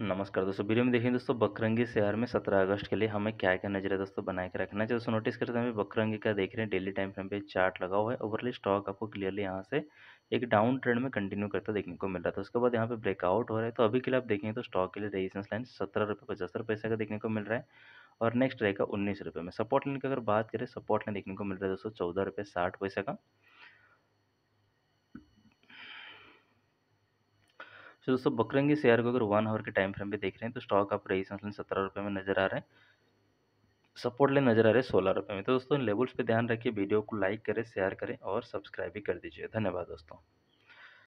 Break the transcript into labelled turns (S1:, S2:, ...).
S1: नमस्कार दोस्तों वीडियो में देखें दोस्तों बकरंगी शहर में 17 अगस्त के लिए हमें क्या क्या नजर है दोस्तों बनाए के रखना चाहिए दोस्तों नोटिस करते हैं बकरंगी का देख रहे हैं डेली टाइम फ्रेम पे चार्ट लगा हुआ है ओवरली स्टॉक आपको क्लियरली यहाँ से एक डाउन ट्रेंड में कंटिन्यू करता देखने को मिल रहा था तो उसके बाद यहाँ पे ब्रेकआउट हो रहा है तो अभी के लिए आप देखें तो स्टॉक के लिए रेजिस्टेंस लाइन सत्रह रुपये पचहत्तर पैसे का देखने को मिल रहा है और नेक्स्ट रहेगा उन्नीस रुपये में सपोर्ट लाइन की अगर बात करें सपोर्ट लाइन देखने को मिल रहा है दोस्तों चौदह रुपये साठ पैसे का सो दोस्तों बकरंगी शेयर को अगर वन आवर के टाइम फ्रेम पे देख रहे हैं तो स्टॉक आप रही सत्रह रुपये में नजर आ रहे हैं सपोर्ट ले नजर आ रहे हैं सोलह रुपये में तो दोस्तों इन लेवल्स पे ध्यान रखिए वीडियो को लाइक करें शेयर करें और सब्सक्राइब भी कर दीजिए धन्यवाद दोस्तों